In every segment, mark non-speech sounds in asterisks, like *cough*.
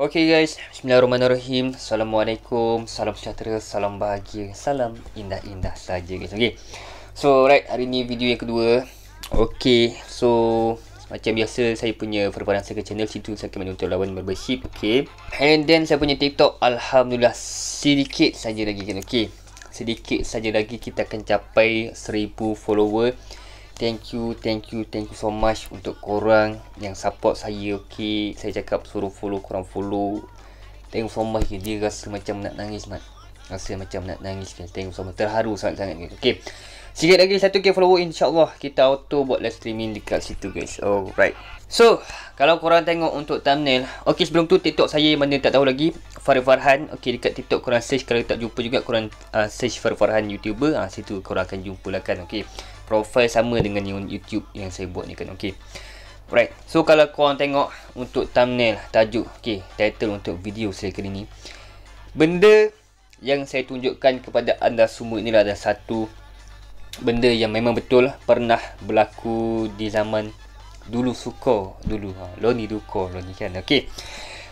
Okay guys, Bismillahirrahmanirrahim Assalamualaikum, salam sejahtera, salam bahagia, salam indah-indah saja guys Okay, so right, hari ni video yang kedua Okay, so macam biasa saya punya perbualan saya ke channel Situ saya akan menonton lawan membership, okay And then saya punya TikTok, Alhamdulillah sedikit saja lagi kan, okay Sedikit saja lagi kita akan capai seribu follower thank you, thank you, thank you so much untuk korang yang support saya, okay? Saya cakap suruh follow, korang follow. Thank you so much, okay? Dia rasa macam nak nangis, Mat. Rasa macam nak nangis, okay? Thank you so much. Terharu sangat-sangat, okay? Sikit lagi satu ke follow, insyaAllah kita auto buat live streaming dekat situ guys Alright So kalau korang tengok untuk thumbnail Okay sebelum tu tiktok saya mana tak tahu lagi Farid Farhan Okay dekat tiktok korang search Kalau tak jumpa juga korang uh, search Farid Farhan youtuber uh, Situ korang akan jumpa lah kan okay profile sama dengan yang YouTube yang saya buat ni kan. Okey. Right. So kalau korang tengok untuk thumbnail, tajuk, okey, title untuk video saya kali ni. Benda yang saya tunjukkan kepada anda semua ini adalah satu benda yang memang betul pernah berlaku di zaman dulu suka dulu ha lo ni duko lo ni kan okey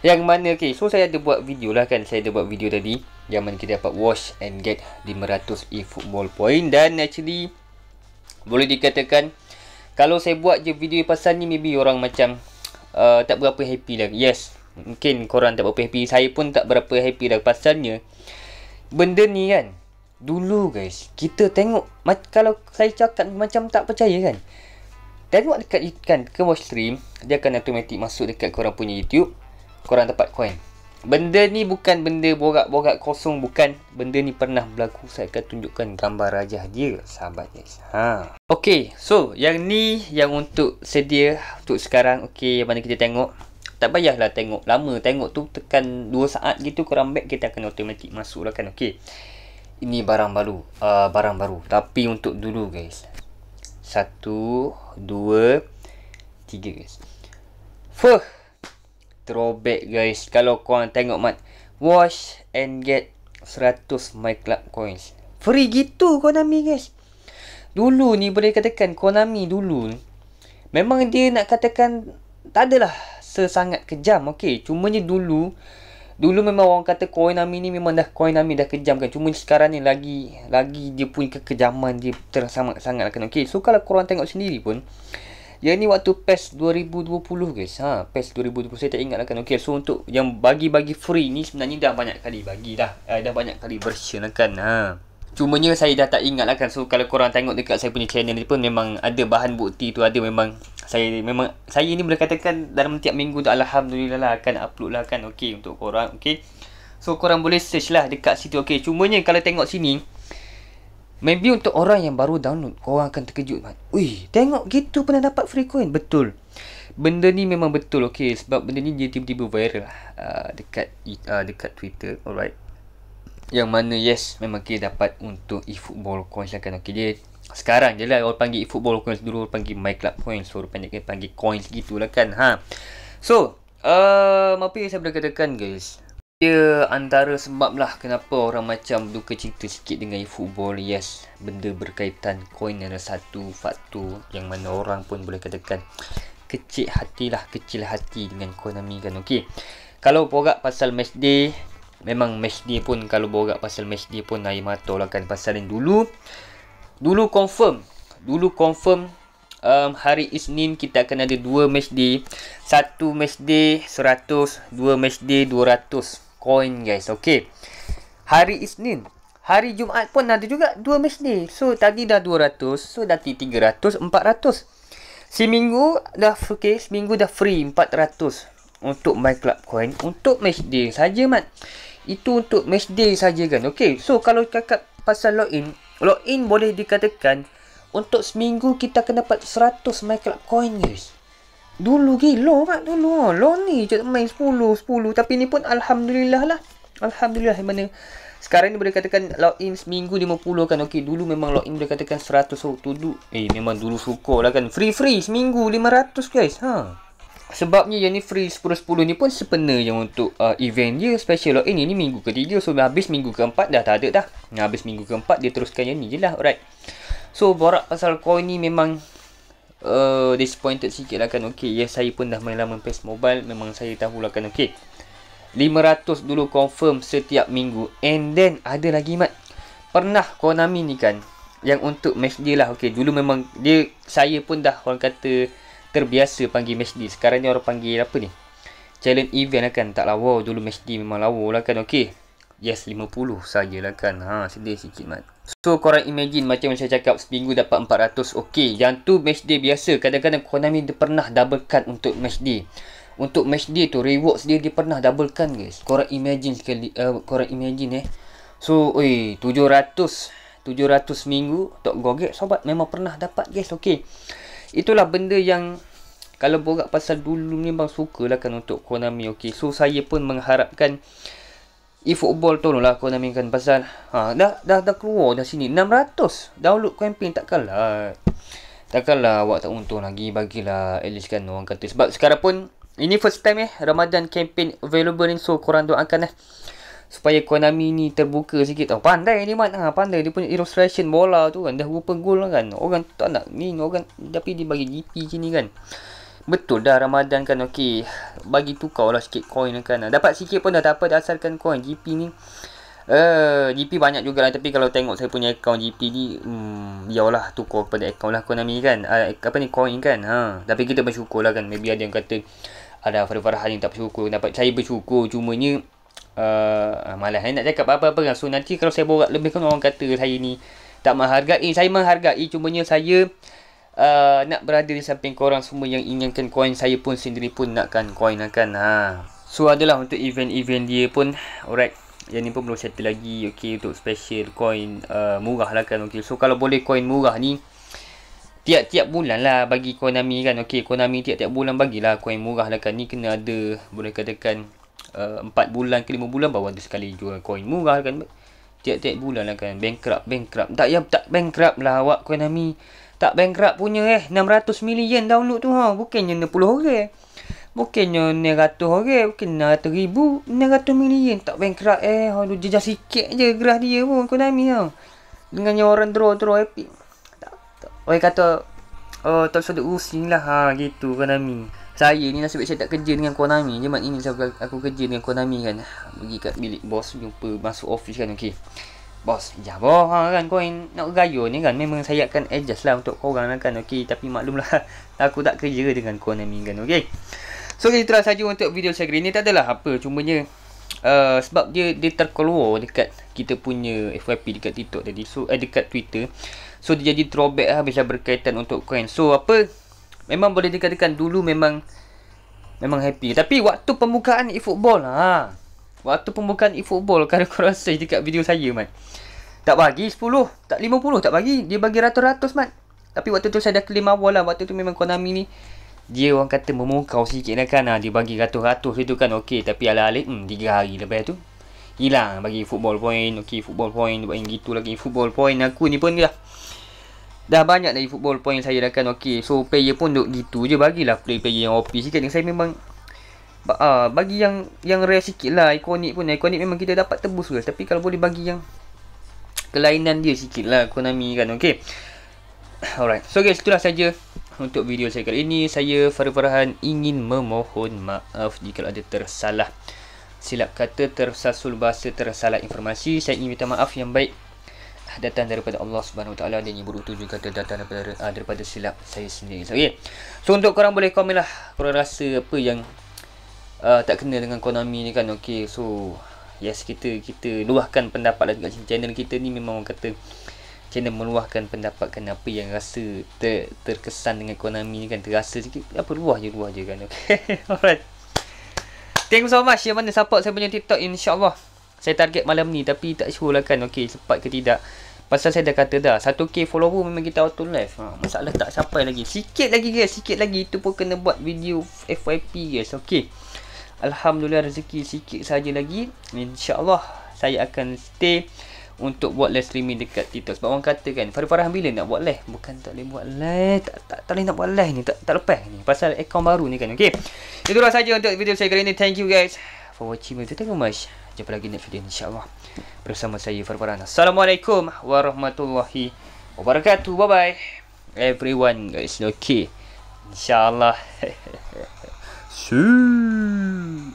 yang mana okey so saya ada buat video lah kan saya ada buat video tadi zaman kita dapat wash and get 500 e football point dan actually boleh dikatakan Kalau saya buat je video pasal ni Maybe orang macam uh, Tak berapa happy lah Yes Mungkin korang tak berapa happy Saya pun tak berapa happy lah Pasalnya Benda ni kan Dulu guys Kita tengok ma- Kalau saya cakap macam tak percaya kan Tengok dekat ikan ke watch stream Dia akan automatic masuk dekat korang punya YouTube Korang dapat coin Benda ni bukan benda borak-borak kosong bukan benda ni pernah berlaku saya akan tunjukkan gambar rajah dia sahabat Yes. Ha. Okey, so yang ni yang untuk sedia untuk sekarang. Okey, yang mana kita tengok. Tak payahlah tengok lama. Tengok tu tekan 2 saat gitu kurang baik kita akan automatik masuklah kan. Okey. Ini barang baru. Uh, barang baru. Tapi untuk dulu guys. Satu, dua, tiga guys. Fuh throwback guys kalau korang tengok mat wash and get 100 my club coins free gitu konami guys dulu ni boleh katakan konami dulu memang dia nak katakan tak adalah sesangat kejam okay cuma ni dulu dulu memang orang kata konami ni memang dah konami dah kejam kan cuma sekarang ni lagi lagi dia punya kekejaman dia terasa sangat sangat kan okey so kalau korang tengok sendiri pun Ya ni waktu PES 2020 guys. Ha, PES 2020 saya tak ingat lah kan. Okey, so untuk yang bagi-bagi free ni sebenarnya dah banyak kali bagi dah. Eh, dah banyak kali version lah kan. Ha. Cumanya saya dah tak ingat lah kan. So kalau korang tengok dekat saya punya channel ni pun memang ada bahan bukti tu ada memang saya memang saya ni boleh katakan dalam tiap minggu tu alhamdulillah lah akan upload lah kan. Okey untuk korang. Okey. So korang boleh search lah dekat situ. Okey, cumanya kalau tengok sini Maybe untuk orang yang baru download Korang akan terkejut man. Ui Tengok gitu pernah dapat free coin Betul Benda ni memang betul Okay Sebab benda ni dia tiba-tiba viral lah uh, Dekat uh, Dekat Twitter Alright Yang mana yes Memang kita dapat Untuk e-football coins akan lah Okay dia Sekarang je lah Orang panggil e-football coins Dulu orang panggil my club coins Orang panggil, panggil coins gitu, lah kan Ha So uh, Apa yang saya boleh katakan guys dia antara sebab lah kenapa orang macam duka cerita sikit dengan e-football yes benda berkaitan koin adalah satu faktor yang mana orang pun boleh katakan kecil hati lah kecil hati dengan Konami kan ok kalau borak pasal match day memang match day pun kalau borak pasal match day pun air mata lah kan pasal yang dulu dulu confirm dulu confirm um, hari Isnin kita akan ada dua match day satu match day 100 dua match day 200 coin guys. okay. Hari Isnin. Hari Jumaat pun ada juga 2 match ni. So tadi dah 200, so nanti 300, 400. Si minggu dah free, okay, seminggu dah free 400 untuk my club coin untuk match day saja mat. Itu untuk match day saja kan. okay. So kalau kakak pasal login, login boleh dikatakan untuk seminggu kita akan dapat 100 my coin guys. Dulu gila kan dulu. Lo ni je main 10, 10. Tapi ni pun Alhamdulillah lah. Alhamdulillah. Mana sekarang ni boleh katakan login seminggu 50 kan. Okey dulu memang login boleh katakan 100. So, tuduk. Eh memang dulu syukur lah kan. Free-free seminggu 500 guys. Ha. Sebabnya yang ni free 10-10 ni pun yang untuk uh, event dia special lah. Ini ni minggu ketiga. So habis minggu keempat dah tak ada dah. Habis minggu keempat dia teruskan yang ni je lah. Alright. So borak pasal coin ni memang uh, disappointed sikit lah kan okey ya saya pun dah main lama PES Mobile memang saya tahu lah kan okey 500 dulu confirm setiap minggu and then ada lagi mat pernah Konami ni kan yang untuk match dia lah okey dulu memang dia saya pun dah orang kata terbiasa panggil match dia sekarang ni orang panggil apa ni challenge event lah kan tak lawa dulu match dia memang lawa lah kan okey Yes 50 sajalah kan ha, Sedih sikit mat So korang imagine macam saya cakap Seminggu dapat 400 Okay yang tu match day biasa Kadang-kadang Konami dia pernah double cut untuk match day Untuk match day tu rewards dia dia pernah double cut guys Korang imagine sekali uh, Korang imagine eh So oi 700 700 seminggu Tok goget sobat memang pernah dapat guys Okay Itulah benda yang kalau borak pasal dulu ni memang lah kan untuk Konami okay. So saya pun mengharapkan e-football tolonglah kau namingkan pasal ha, dah, dah dah keluar dah sini 600 download campaign takkan lah takkan lah awak tak untung lagi bagilah at least kan orang kata sebab sekarang pun ini first time eh Ramadan campaign available ni so korang doakan lah supaya Konami ni terbuka sikit tau. Pandai ni man. Ha, pandai dia punya illustration bola tu kan. Dah rupa gol lah kan. Orang tak nak ni orang tapi dia bagi GP sini kan. Betul dah Ramadan kan okay. Bagi tukar lah sikit coin kan. Dapat sikit pun dah tak apa dah asalkan coin GP ni. uh, eh, GP banyak juga lah. tapi kalau tengok saya punya account GP ni hmm yalah tukar pada account lah Konami kan. Uh, apa ni coin kan. Ha tapi kita bersyukur lah kan. Maybe ada yang kata ada Farfarhan yang tak bersyukur dapat saya bersyukur cumanya Uh, eh, malah saya nak cakap apa-apa kan So nanti kalau saya borak lebih kan orang kata saya ni Tak menghargai eh, Saya menghargai Cumanya saya uh, nak berada di samping korang semua yang inginkan coin saya pun sendiri pun nakkan coin akan ha so adalah untuk event-event dia pun alright yang ni pun belum settle lagi okey untuk special coin uh, murah lah kan okey so kalau boleh coin murah ni tiap-tiap bulan lah bagi Konami kan okey Konami tiap-tiap bulan bagilah coin murah lah kan ni kena ada boleh katakan uh, 4 bulan ke 5 bulan baru ada sekali jual coin murah lah kan tiap-tiap bulan lah kan bankrupt bankrupt tak yang tak bankrupt lah awak Konami tak bankrupt punya eh 600 million download tu ha bukannya 60 orang eh. bukannya 600 orang bukan 600 ribu 600 million tak bankrupt eh ha lu jejak sikit je gerah dia pun Konami ha yang orang draw draw epic tak, tak. orang kata oh tak sudah usin lah ha gitu Konami saya ni nasib saya tak kerja dengan Konami je mak ini saya aku kerja dengan Konami kan pergi kat bilik bos jumpa masuk office kan okey Bos, ya boh kan kau nak gayu ni kan memang saya akan adjust lah untuk kau orang lah kan okey tapi maklumlah *laughs* aku tak kerja dengan Konami kan okey. So kita lah saja untuk video saya kali ni tak adalah apa cumanya uh, sebab dia dia terkeluar dekat kita punya FYP dekat TikTok tadi so eh, dekat Twitter. So dia jadi throwback lah bila berkaitan untuk coin. Kan. So apa memang boleh dikatakan dulu memang memang happy tapi waktu pembukaan e-football lah, ha Waktu pembukaan e-football Kalau *laughs* korang search dekat video saya man Tak bagi 10 Tak 50 tak bagi Dia bagi ratus-ratus man Tapi waktu tu saya dah claim awal lah Waktu tu memang Konami ni Dia orang kata memukau sikit lah kan ha, Dia bagi ratus-ratus tu kan Okey tapi ala-alik hmm, 3 hari lepas tu Hilang bagi football point Okey football point Bagi gitu lagi football point Aku ni pun lah Dah banyak dari football point saya dah kan Okey so player pun duk gitu je Bagilah play player yang OP sikit saya memang uh, bagi yang yang rare sikit lah ikonik pun ikonik memang kita dapat tebus ke tapi kalau boleh bagi yang kelainan dia sikit lah Konami kan ok alright so guys itulah saja untuk video saya kali ini saya Farah Farahan ingin memohon maaf jika ada tersalah silap kata tersasul bahasa tersalah informasi saya ingin minta maaf yang baik datang daripada Allah Subhanahu Wa Taala dan ibu itu juga datang daripada, ah, daripada silap saya sendiri. So, so untuk korang boleh komen lah korang rasa apa yang uh, tak kena dengan Konami ni kan okey so yes kita kita luahkan pendapat lah dekat channel kita ni memang orang kata channel meluahkan pendapat kan apa yang rasa ter, terkesan dengan Konami ni kan terasa sikit apa luah je luah je kan okey *laughs* alright thank you so much yang mana support saya punya TikTok insyaallah saya target malam ni tapi tak sure lah kan okey cepat ke tidak Pasal saya dah kata dah 1k follower memang kita auto live ha, Masalah tak sampai lagi Sikit lagi guys Sikit lagi Itu pun kena buat video FYP guys Okay Alhamdulillah rezeki sikit saja lagi InsyaAllah saya akan stay untuk buat live streaming dekat TikTok Sebab orang kata kan Farah Farah bila nak buat live Bukan tak boleh buat live Tak, tak, tak boleh nak buat live ni Tak, tak lepas ni Pasal akaun baru ni kan Okay Itulah saja untuk video saya kali ini Thank you guys For watching me Thank you much Jumpa lagi next video InsyaAllah Bersama saya Farah Farah Assalamualaikum Warahmatullahi Wabarakatuh Bye bye Everyone guys Okay InsyaAllah *laughs* Two.